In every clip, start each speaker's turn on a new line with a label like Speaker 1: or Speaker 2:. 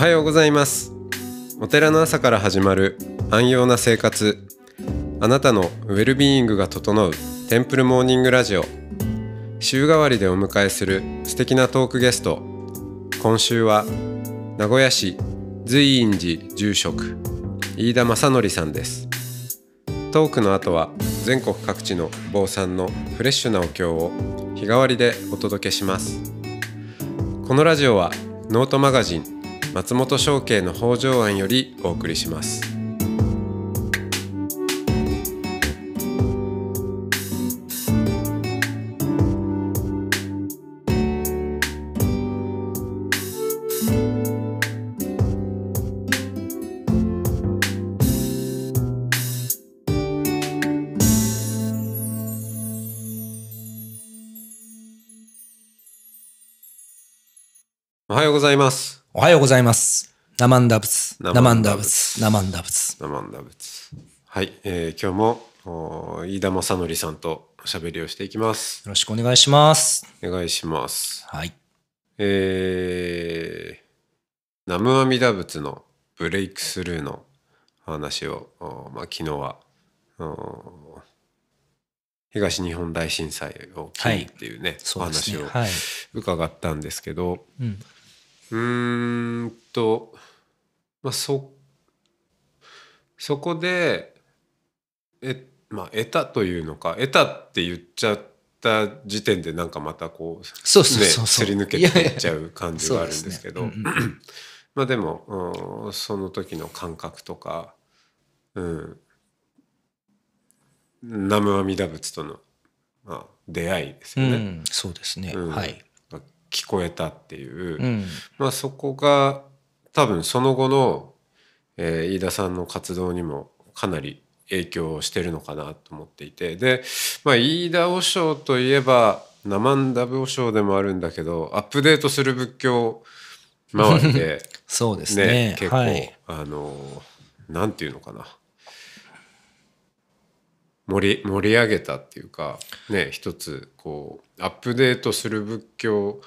Speaker 1: はようございますお寺の朝から始まる安養な生活あなたのウェルビーイングが整うテンプルモーニングラジオ週替わりでお迎えする素敵なトークゲスト今週は名古屋市随院寺住職飯田正則さんですトークの後は全国各地の坊さんのフレッシュなお経を日替わりでお届けしますこのラジオはノートマガジン松本商家の北条庵よりお送りします。おはようございます。はようございま
Speaker 2: す。生んだ仏。生んだ仏。
Speaker 1: 生んだ仏。生んだ仏。はい、えー、今日も飯田正則さんとおしゃべりをしていきます。よろしくお願いします。お願いします。はい。えー、南無阿弥陀仏のブレイクスルーの話を、まあ、昨日は東日本大震災をきにっていうね、はい、お話を伺ったんですけど、はいうん、うんと、まあ、そそこでえ、まあ、得たというのか得たって言っちゃった時点でなんかまたこうそうそうそうそう、ね、すり抜けていっちゃう感じがあるんですけど、まあでもうん、その時の感覚とか、うん、南無阿弥陀仏との、まあ、出会いですよね。うん、そうですね、うん、はい聞こえたっていう、うん、まあ、そこが多分その後の、えー、飯田さんの活動にもかなり影響してるのかなと思っていてで、まあ、飯田和尚といえば生んだ和尚でもあるんだけどアップデートする仏教周りで そうですね、ね、結構、はい、あのなんていうのかな盛り盛り上げたっていうかね一つこうアップデートする仏教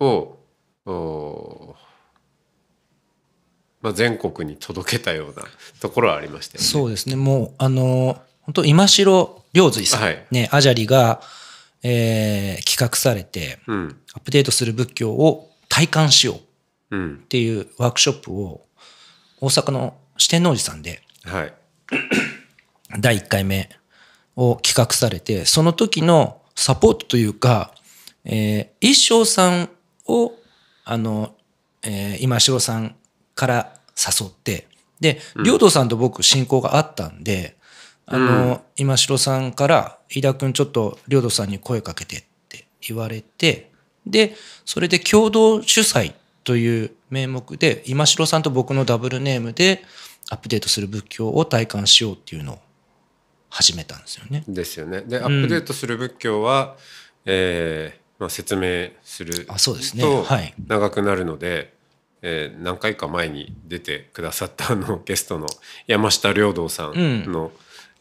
Speaker 1: を、まあ、全国に届けたようなところはありました、ね、そうで
Speaker 2: すね。もう、あの、本当今城良髄さん、はい、ね、アジャリが、えー、企画されて、うん、アップデートする仏教を体感しようっていうワークショップを大阪の四天王寺さんで、はい、第1回目を企画されてその時のサポートというか、えー、一生さんを、あの、えー、今城さんから誘って、で、領土さんと僕、親交があったんで、あの、今城さんから、飯田君ちょっと領土さんに声かけてって言われて、で、それで共同主催という名目で、今城さんと僕のダブルネームでアップデートする仏教を体感しようっていうのを始めたんですよね。
Speaker 1: ですよね。で、アップデートする仏教は、えーまあ、説明すると長くなるので、ねはい、えー、何回か前に出てくださったあの ゲストの山下良道さんの、うん、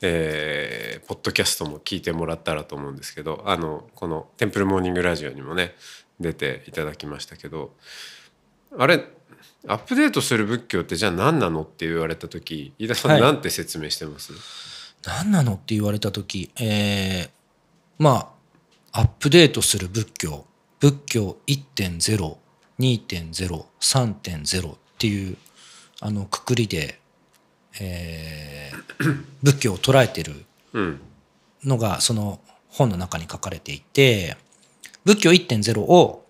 Speaker 1: えー、ポッドキャストも聞いてもらったらと思うんですけどあのこの「テンプルモーニングラジオ」にもね出ていただきましたけどあれアップデートする仏教ってじゃあ何なのって言われた時飯田さん、なんて説明してます
Speaker 2: 何なのって言われた時、えー、まあアップデートする仏教仏教1.02.03.0っていうあのくくりで、えー、仏教を捉えてるのがその本の中に書かれていて仏教1.0を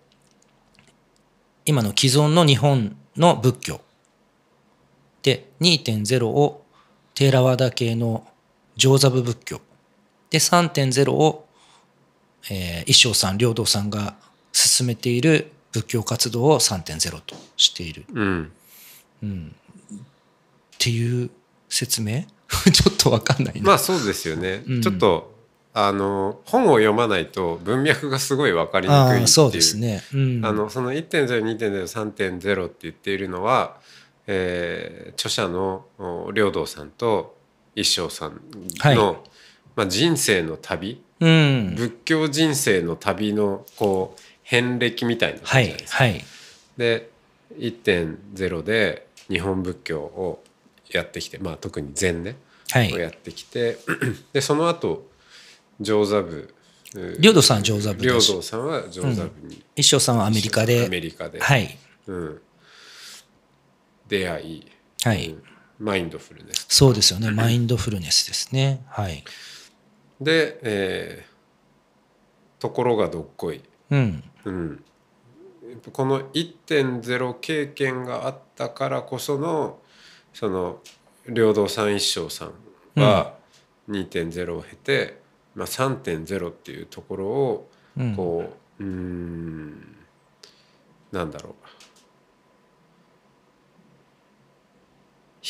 Speaker 2: 今の既存の日本の仏教で2.0をテーラワダ系の上座部仏教で3.0をえー、一生さん、領土さんが進めている仏教活動を3.0としている。
Speaker 1: うん、うん、
Speaker 2: っていう説明 ちょっ
Speaker 1: と分かんないまあそうですよね、うん、ちょっとあの本を読まないと文脈がすごい分かりにくいってそうで
Speaker 2: すね、うん、あ
Speaker 1: のその1.02.03.0って言っているのは、えー、著者の領土さんと一生さんの、はいまあ、人生の旅、うん、仏教人生の旅のこう遍歴みたいなはい、はい、で1.0で日本仏教をやってきて、まあ、特に禅ね、はい、をやってきて でその後上座部領土さん上座部領土さんは上座部に、うん、
Speaker 2: 一生さんはアメリカでアメリカで、はい
Speaker 1: うん、出会い、はい、うん、マインドフルネ
Speaker 2: スそうですよねマインドフルネスですね
Speaker 1: はいで、えー、ところがどっこい、うんうん、この1.0経験があったからこそのその領土さん一生さんは2.0を経て、うん、まあ、3.0っていうところをこう、うん、うんなんだろう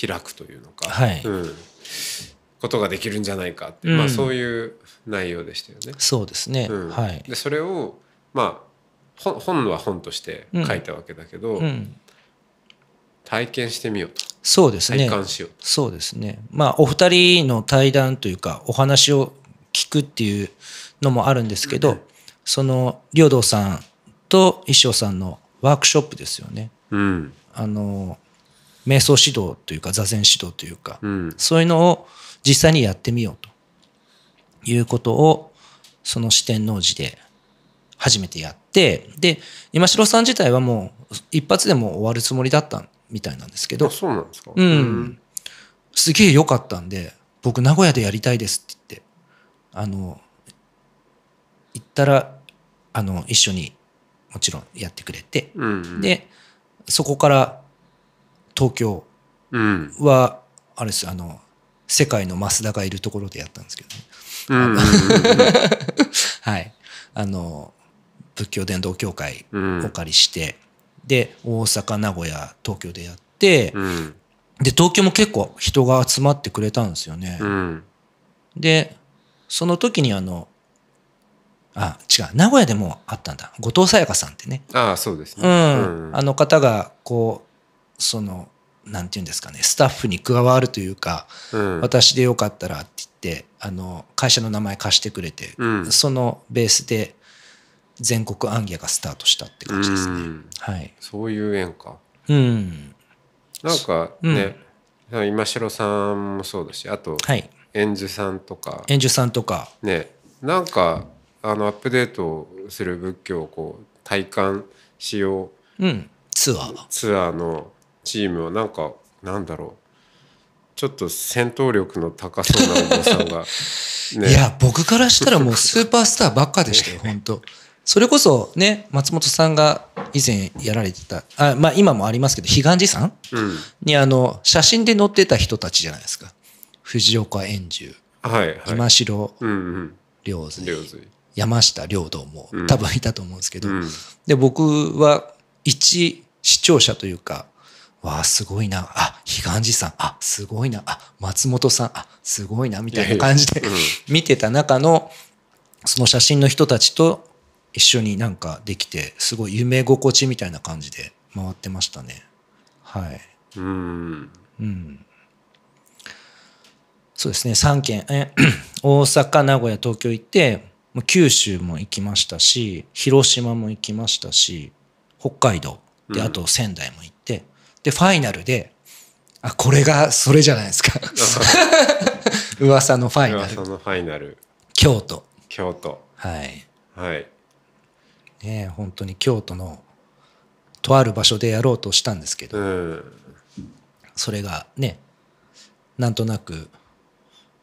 Speaker 1: 開くというのか、はいうん、ことができるんじゃないかって、うん、まあ、そういう内容でしたよね。そうですね、うん、はい、でそれを、まあ、本は本として書いたわけだけど、うん、体験してみようと。そうですね。体感しよう
Speaker 2: と。そうですね。まあ、お二人の対談というか、お話を聞くっていうのもあるんですけど、その、領道さんと一生さんのワークショップですよね。うん、あの、瞑想指導というか、座禅指導というか、そういうのを、実際にやってみようということを、その四天王寺で初めてやって、で、今城さん自体はもう一発でも終わるつもりだったみたいなんですけど、そうなんですかうん。すげえ良かったんで、僕名古屋でやりたいですって言って、あの、行ったら、あの、一緒にもちろんやってくれて、うんうん、で、そこから東京は、うん、あれです、あの、世界の増田がいるところでやったんですけどね。はい。あの、仏教伝道協会お借りして、うん、で、大阪、名古屋、東京でやって、うん、で、東京も結構人が集まってくれたんですよね。うん、で、その時にあの、あ、違う、名古屋でもあったんだ。後藤さやかさんっ
Speaker 1: てね。ああ、そうですね。うん。あ
Speaker 2: の方が、こう、その、なんていうんですかねスタッフに加わるというか、うん、私でよかったらって言ってあの会社の名前貸してくれて、うん、そのベースで全国アンギャがスタートしたっ
Speaker 1: て感じですね。はい、そういう縁か、
Speaker 2: うん、
Speaker 1: なんかね、うん、今城さんもそうだしあと、はい、演寿さんとか
Speaker 2: 演寿さんとか
Speaker 1: ねなんかあのアップデートする仏教をこう体感しよう、うん、ツアーツアーのチームはなんかなんだろうちょっと戦闘力の高そうなお坊さんが、ね、いや
Speaker 2: 僕からしたらもうスーパースターばっかでしたよ 本当それこそね松本さんが以前やられてたあまあ今もありますけど彼岸寺さん、うん、にあの写真で載ってた人たちじゃないですか藤岡円十、はいはい、今城良瑞、うんうん、山下良道も多分いたと思うんですけど、うん、で僕は一視聴者というかわあ、すごいな。あ、彼岸寺さん。あ、すごいな。あ、松本さん。あ、すごいな。みたいな感じで見てた中の、その写真の人たちと一緒になんかできて、すごい夢心地みたいな感じで回ってましたね。はい。
Speaker 1: うん。う
Speaker 2: ん。そうですね、3県、え 大阪、名古屋、東京行って、九州も行きましたし、広島も行きましたし、北海道、で、あと仙台も行っで、ファイナルで、あ、これがそれじゃないですか。
Speaker 1: 噂のファイナル。噂のファイナル。京都。京都。はい。はい。
Speaker 2: ね本当に京都の、とある場所でやろうとしたんですけど、うん、それがね、なんとなく、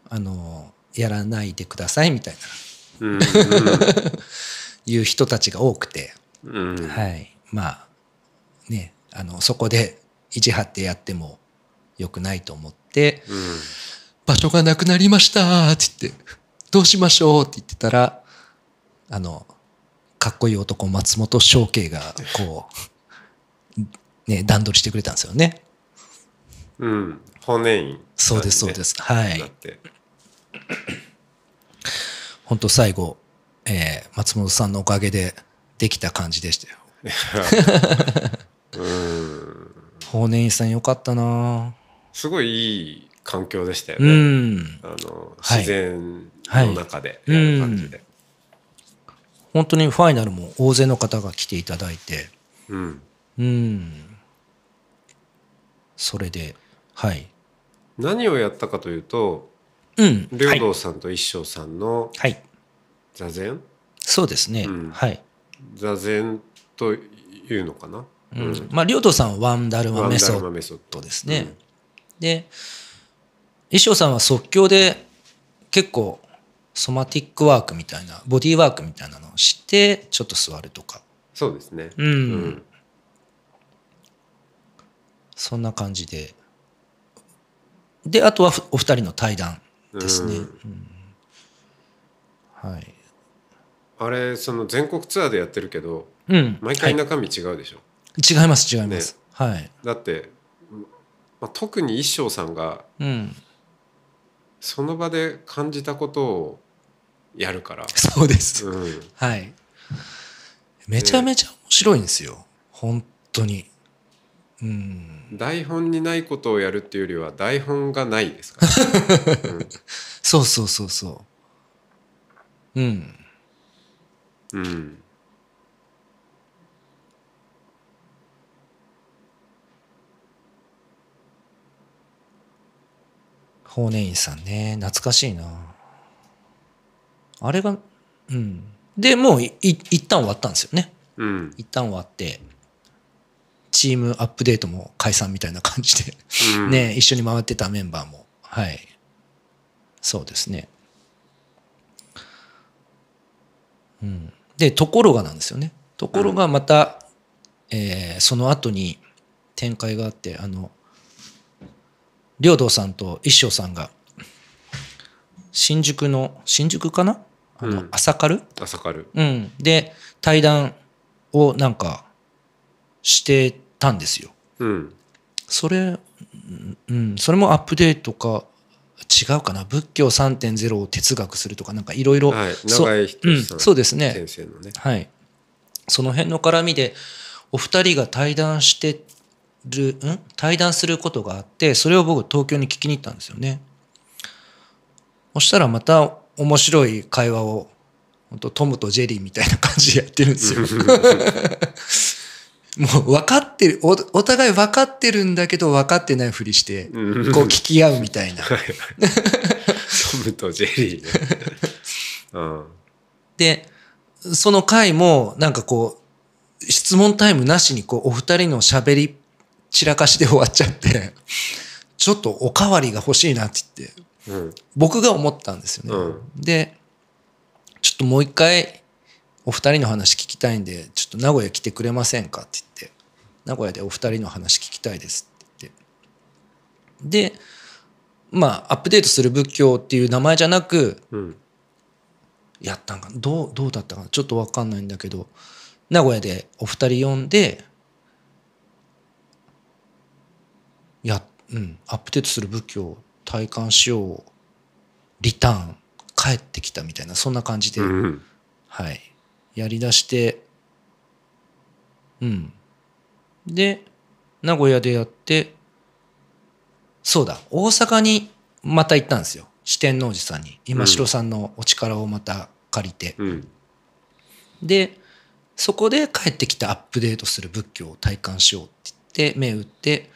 Speaker 2: あの、やらないでくださいみたいな、うんうん、いう人たちが多くて、うん、はい。まあ、ね、あの、そこで意地張ってやってもよくないと思って、うん、場所がなくなりましたって言って、どうしましょうって言ってたら、あの、かっこいい男松本翔慶がこう、ね、段取りしてくれたんです
Speaker 1: よね。うん。骨院、ね、そうです、そうです。はい。
Speaker 2: 本当最後、えー、松本さんのおかげでできた感じでしたよ。少年院さんよかったな
Speaker 1: すごいいい環境でしたよね、うん、あの自然の中でや
Speaker 2: る感じで、はいはいうん、本当にファイナルも大勢の方が来ていただいてうん、うん、それではい
Speaker 1: 何をやったかというと、うん、道さんと一生さんの座禅、はい、
Speaker 2: そうですね、うん、はい
Speaker 1: 座禅というのかなうん
Speaker 2: まあ、リョトさんはワンダルマメソッドですね。で、衣装さんは即興で結構ソマティックワークみたいなボディーワークみたいなのをしてちょ
Speaker 1: っと座るとかそうですね、うん、うん、
Speaker 2: そんな感じでであとはお二人の対談
Speaker 1: ですね、うんうん、はいあれその全国ツアーでやってるけど、うん、毎回中身違うでしょ、はい
Speaker 2: 違います違います、ね、はい
Speaker 1: だって、まあ、特に一生さんが、うん、その場で感じたことをやるからそうです、うん、はいめちゃめ
Speaker 2: ちゃ面白いんですよ、ね、本当にうん、
Speaker 1: 台本にないことをやるっていうよりは台本がないですから、
Speaker 2: ね うん、そうそうそうそ
Speaker 1: ううんうん
Speaker 2: 法然院さんね。懐かしいな。あれが、うん。で、もうい、一旦終わったんですよね。うん。一旦終わって、チームアップデートも解散みたいな感じでね、一緒に回ってたメンバーも、はい。そうですね。うん。で、ところがなんですよね。ところがまた、うん、えー、その後に展開があって、あの、領道さんと一生さんが新宿の新宿かな、うん、あの朝かる
Speaker 1: 朝カうん、
Speaker 2: で対談をなんかしてたんですよ。うん、それ、うん、それもアップデートか違うかな仏教3.0を哲学するとかなんかいろいろそうですね、ね、はい、その辺の絡みでお二人が対談してる、ん対談することがあって、それを僕東京に聞きに行ったんですよね。そしたらまた面白い会話を、本当トムとジェリーみたいな感じでやってるんですよ。もう分かってるお、お互い分かってるんだけど分かってないふりして、こう聞き合うみたいな。ト
Speaker 1: ムとジェリー、ね、
Speaker 2: で、その回もなんかこう、質問タイムなしにこうお二人のしゃべりっ散らかしで終わっちゃって、ちょっとおかわりが欲しいなって言って、うん、僕が思ったんですよね。うん、で、ちょっともう一回、お二人の話聞きたいんで、ちょっと名古屋来てくれませんかって言って、名古屋でお二人の話聞きたいですって言って。で、まあ、アップデートする仏教っていう名前じゃなく、うん、やったんかどう、どうだったかなちょっとわかんないんだけど、名古屋でお二人呼んで、や、うん、アップデートする仏教を体感しようリターン帰ってきたみたいなそんな感じで、うん、はいやりだしてうんで名古屋でやってそうだ大阪にまた行ったんですよ四天王寺さんに今城さんのお力をまた借りて、うん、でそこで帰ってきたアップデートする仏教を体感しようって言って目打って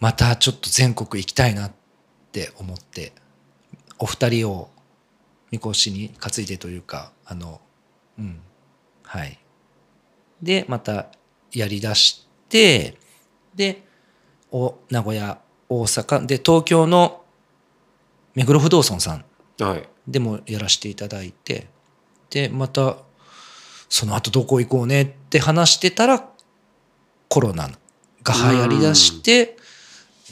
Speaker 2: またちょっと全国行きたいなって思ってお二人をみこしに担いでというかあのうんはいでまたやりだしてでお名古屋大阪で東京の目黒不動尊さんでもやらせていただいて、はい、でまたその後どこ行こうねって話してたらコロナ
Speaker 1: が流行りだし
Speaker 2: て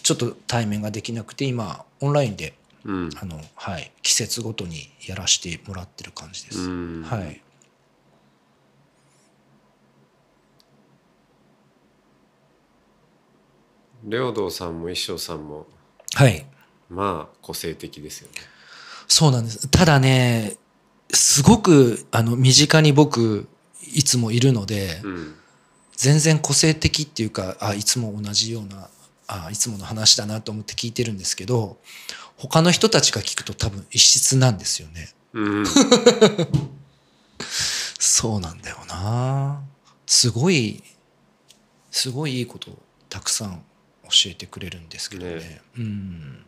Speaker 2: ちょっと対面ができなくて今オンラインで、うん、あのはい、季節ごとにやらしてもらってる感じです。
Speaker 1: はい、領道さんも一生さんも、はい、まあ個性的ですよね。
Speaker 2: そうなんですただねすごくあの身近に僕いつもいるので、うん、全然個性的っていうかあいつも同じようなあいつもの話だなと思って聞いてるんですけど他の人たちが聞くと多分異質なんですよね。うん、そうなんだよなすごいすごいいいことをたくさ
Speaker 1: ん教えてくれるんですけどね。ね
Speaker 2: うん、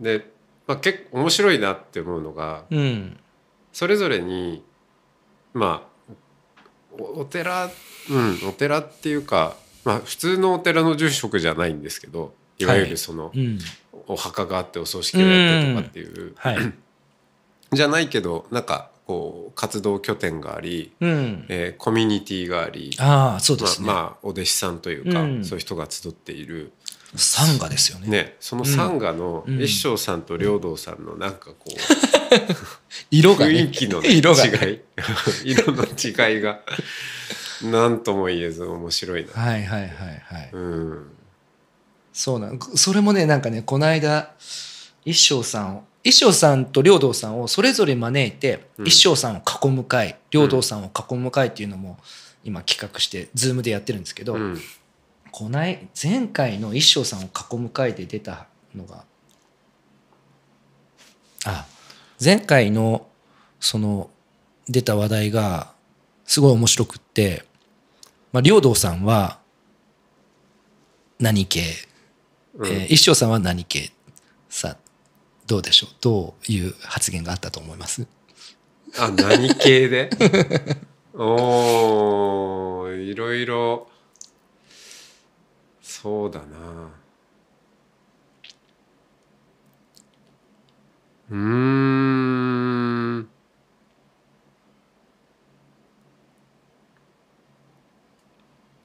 Speaker 1: で、まあ、結構面白いなって思うのが、うん、それぞれにまあお寺うんお寺っていうかまあ、普通のお寺の住職じゃないんですけどいわゆるその、はいうん、お墓があってお葬式をやってとかっていう、うんはい、じゃないけどなんかこう活動拠点があり、うん、えー、コミュニティがありあそうです、ね、まあ、まあ、お弟子さんというか、うん、そういう人が集っている。サンですよね、ね、そのサンガの一生さんと領土さんのなんかこう、色雰囲気の、ね、色違い 色の違いがなんとも言えず面白いな。はいはいはいはい。うん、
Speaker 2: そうなんそれもねなんかねこの間一生さんを一生さんと領道さんをそれぞれ招いて、うん、一生さんを囲む会領道さんを囲む会っていうのも今企画してズームでやってるんですけど、うん、こない前回の一生さんを囲む会で出たのがあ前回のその出た話題がすごい面白くってまあ、領道さんは何系、うん、えー、一生さんは何系さあどうでしょうどういう発言があったと思います
Speaker 1: あ何系で おいろいろそうだなうん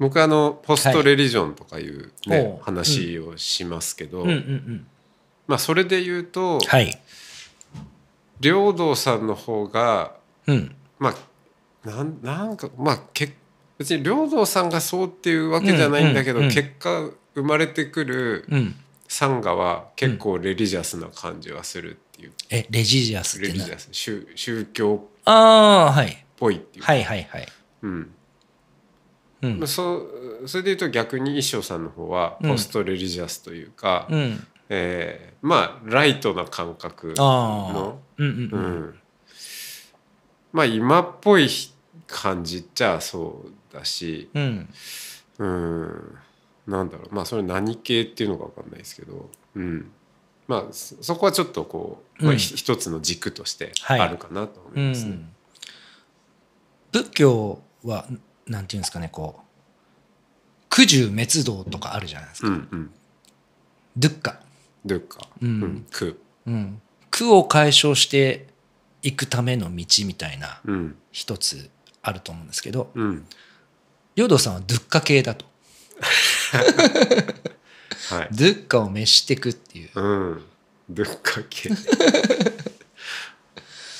Speaker 1: 僕あのポストレリジョンとかいうね、はい、話をしますけど、うんうんうんうん、まあ、それで言うと、はい、領土さんの方が、うん、まあなんなんかまあけ別に領土さんがそうっていうわけじゃないんだけど、うんうんうん、結果生まれてくる、うんサンガは結構レリジャスな感じはするっていう。え、レジジャスレリジャス。宗宗教っぽいっていう。はい、はいはい。うん。うん、まあ、そそれでいうと逆に衣装さんの方はポストレリジャスというか、うん、えー、まあライトな感覚の、うんうんうん、まあ今っぽい感じっちゃそうだし、うん、うんなんだろうまあそれ何系っていうのか分かんないですけど、うん、まあそこはちょっとこう、まあ、一つの軸としてあるかなと思いますね。はい
Speaker 2: 仏教はなんていうんですかねこう九十滅道とかあるじゃ
Speaker 1: ないですか、うんうん、ドゥッカドゥッカ、うん、苦、うん、
Speaker 2: 苦を解消していくための道みたいな一つあると思うんですけど、うん、ヨドさんはドゥッカ系だと、はい、ドゥッカを召していくっていう、うん、ドゥッカ系、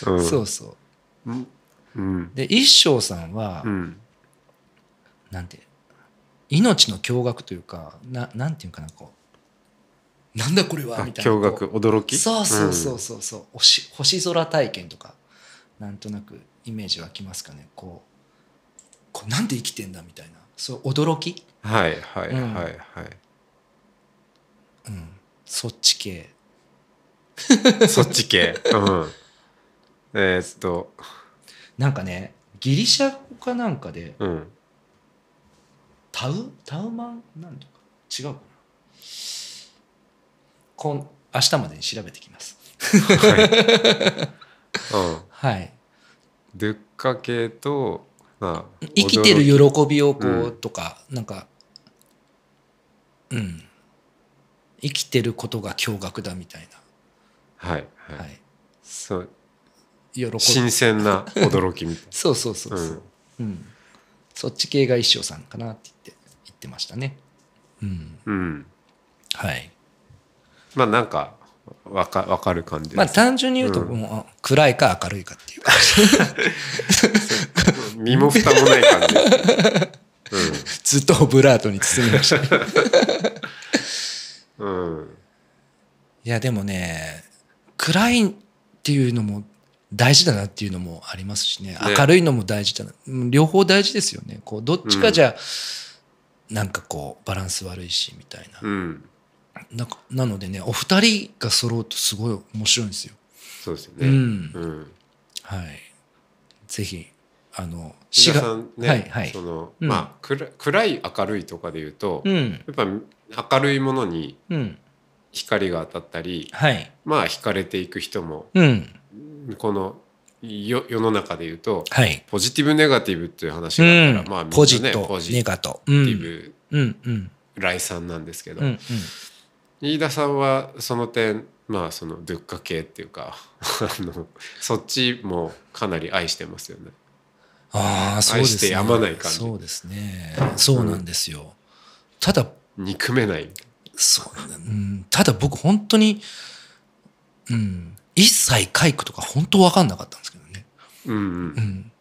Speaker 2: うん、そうそう、うん、で一生さんは、うんなんて命の驚愕というかななんていうかなこうなんだこれはみたいな驚
Speaker 1: 愕驚きそうそうそう
Speaker 2: そうそう、うん、星星空体験とかなんとなくイメージ湧きますかねこうこうなんで生きてんだみたいなそう驚き
Speaker 1: はいはいはいはい、うん、うん、そっち系そっち系うんえー、っとなんかねギリシャ
Speaker 2: かなんかで、うん、タウタウマンなんとか違うかなこん明日までに調べてきます
Speaker 1: はい、うん、はい、出かけと、まあ、生きてる喜びをこう、うん、とかなんかうん
Speaker 2: 生きてることが驚愕だみたい
Speaker 1: なはいはい、はい、そう喜新鮮な驚きみたいな そうそうそうそう、うん、うん
Speaker 2: そっち系が一生さんかなって言って言ってましたね。
Speaker 1: うん、うん、はい。まあなんかわかわかる感じ、まあ単純に言うと、うん、暗いか明るいかっていう身も蓋もない感じ、うん、ずっとオブラートに包みました、ね、うん、いやでもね
Speaker 2: 暗いっていうのも大事だなっていうのもありますしね、明るいのも大事だな両方大事ですよねこうどっちかじゃ、うん、なんかこうバランス悪いしみた
Speaker 1: いな、うん、
Speaker 2: ななのでねお二人が揃うとすごい
Speaker 1: 面白いんですよそうですよね、うん、うん、はいぜひあの志賀ね、はいはい、その、うん、まあ暗い明るいとかで言うと、うん、やっぱ明るいものに光が当たったり、はい、まあ惹かれていく人もうんこのよ世の中でいうと、はい、ポジティブネガティブっていう話があったら、うん、まあ、ね、ポジティブネガティブ、うんうん、来産なんですけど、うんうん、飯田さんはその点まあそのドゥッ系っていうか あのそっちもかなり愛してますよね。ああそうですね。愛してやまない感じ。そうですね。そうなんですよ。ただ憎めない。
Speaker 2: そう、うん、ただ僕本当に、うん、一切回句とか本当分かんなかったんですけどね。
Speaker 1: うん、うんうん、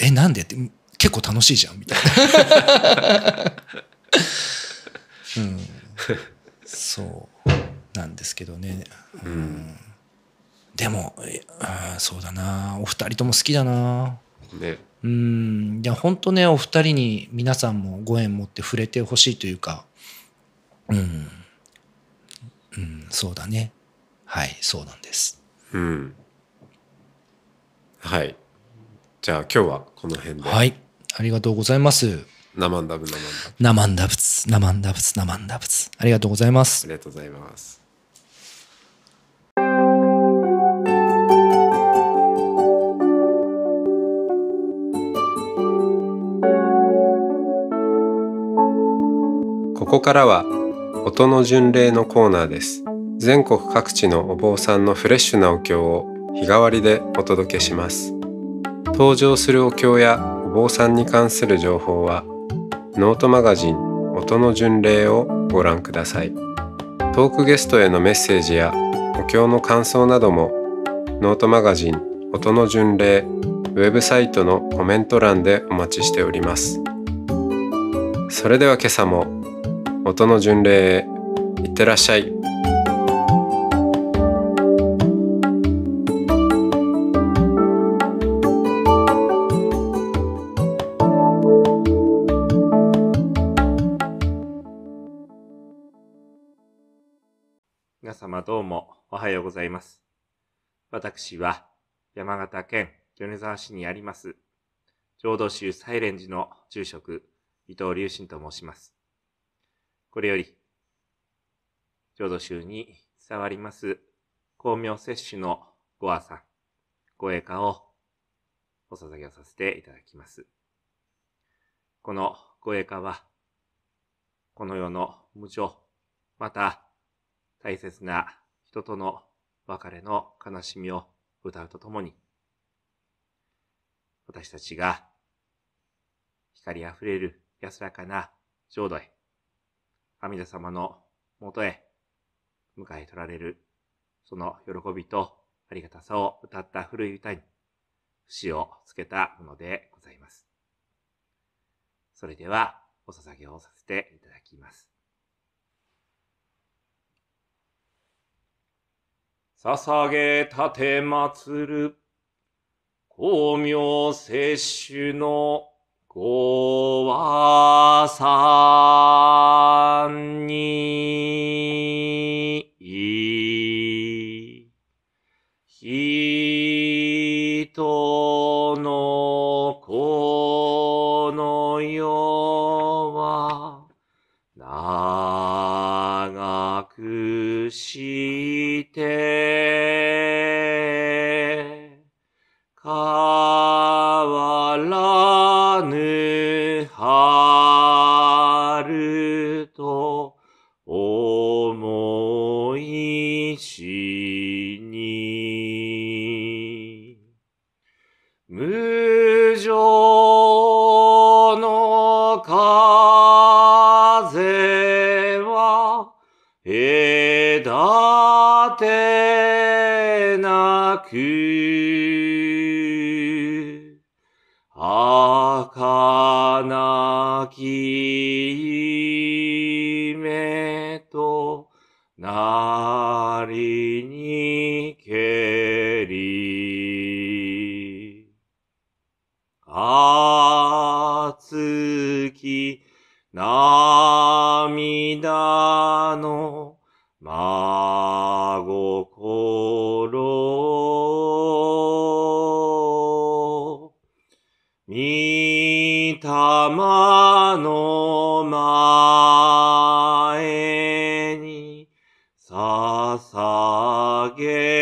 Speaker 2: え、なんでって、結構楽しいじゃんみたい
Speaker 1: な。
Speaker 2: うん、そうなんですけどね。うん、でもあそうだなお二人とも好きだな。ね、うんいや本当ねお二人に皆さんもご縁持って触れてほしいというか、うん、うん、そうだねはいそ
Speaker 1: うなんですうんはいじゃあ今日はこの辺で
Speaker 2: はいありがとうございますナマンダブナマンダブナマンダブツナマンダブツありがとうございます
Speaker 1: ありがとうございますここからは音の巡礼のコーナーです全国各地のお坊さんのフレッシュなお経を日替わりでお届けします登場するお経やお坊さんに関する情報はノートマガジン音の巡礼をご覧くださいトークゲストへのメッセージやお経の感想などもノートマガジン音の巡礼ウェブサイトのコメント欄でお待ちしておりますそれでは今朝も音の巡礼へいってらっしゃい
Speaker 3: 皆様どうもおはようございます。私は山形県米沢市にあります、浄土宗サイレン寺の住職、伊藤隆信と申します。これより、浄土宗に伝わります、光明摂取のご和さん、ご栄華をお捧げをさせていただきます。このご栄華は、この世の無常、また、大切な人との別れの悲しみを歌うとともに、私たちが光あふれる安らかな浄土へ、阿弥陀様のもとへ迎え取られる、その喜びとありがたさを歌った古い歌に、節をつけたものでございます。それでは、お捧げをさせていただきます。
Speaker 4: 捧げ立て祭る、光明摂取のご和さんに、人の子の世は長くして、捧げ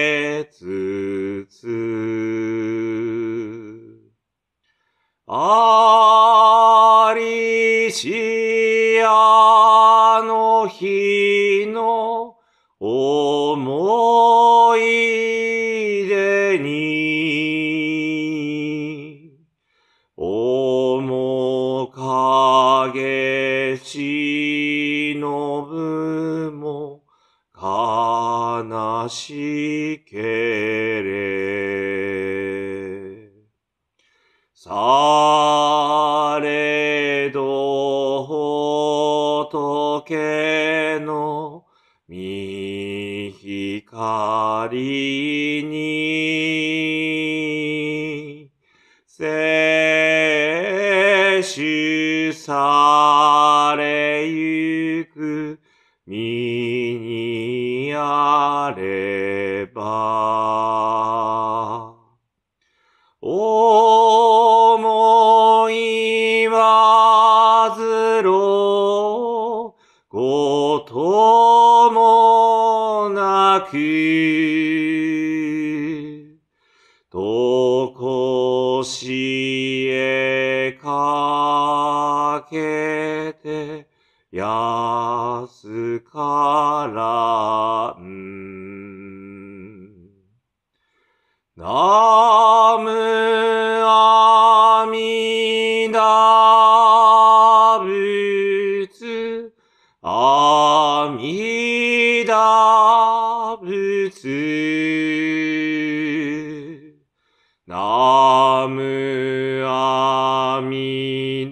Speaker 4: 你。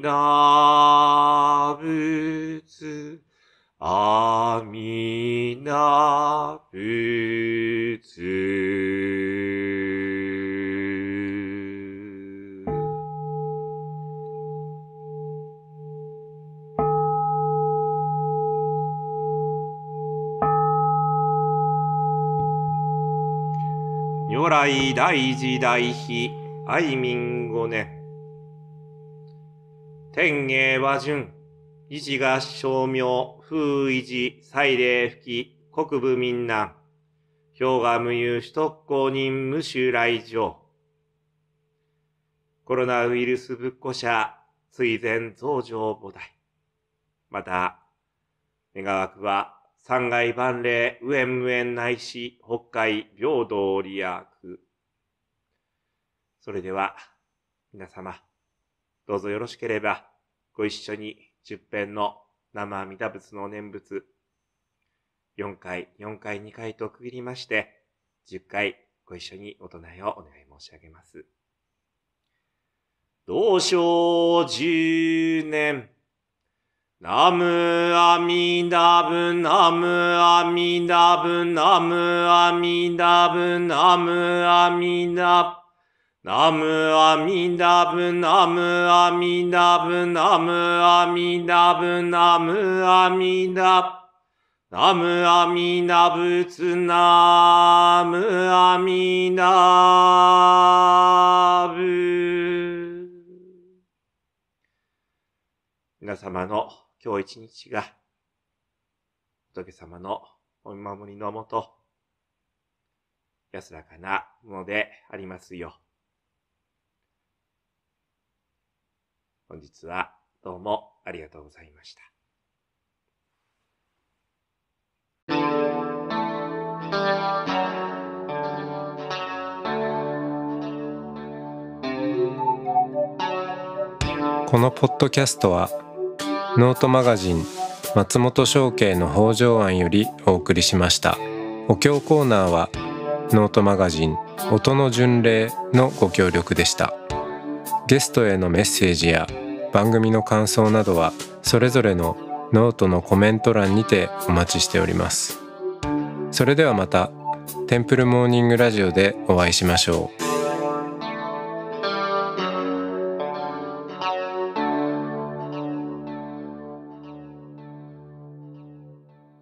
Speaker 4: な仏、阿弥な仏。
Speaker 3: 如来大時代日、愛民五年。天下和順、維持が照明、風維持、祭礼吹き、国部民難。氷河無憂、首都公認、無臭来場。コロナウイルス仏庫者、追善増上菩提。また、願わくは、三外万礼、無縁無縁内し、北海、平等利悪。それでは、皆様。どうぞよろしければ、ご一緒に十編の生阿弥陀仏の念仏、4回、4回、2回と区切りまして、10回ご一緒にお唱えをお願い申し上げます。
Speaker 4: 同生十年。ナムアミダブナムアミダブナムアミダブナムアミダブ。ナムアミダブナムアミダブナムアミダブナムアミダブナムアミダブツナムアミダブ
Speaker 3: 皆様の今日一日が仏様のお見守りのもと安らかなものでありますよ本日はどうもありがとうございました。
Speaker 1: このポッドキャストはノートマガジン松本商家の北条庵よりお送りしましたお経コーナーはノートマガジン音の巡礼のご協力でしたゲストへのメッセージや番組の感想などはそれぞれのノートのコメント欄にてお待ちしておりますそれではまたテンプルモーニングラジオでお会いしましょう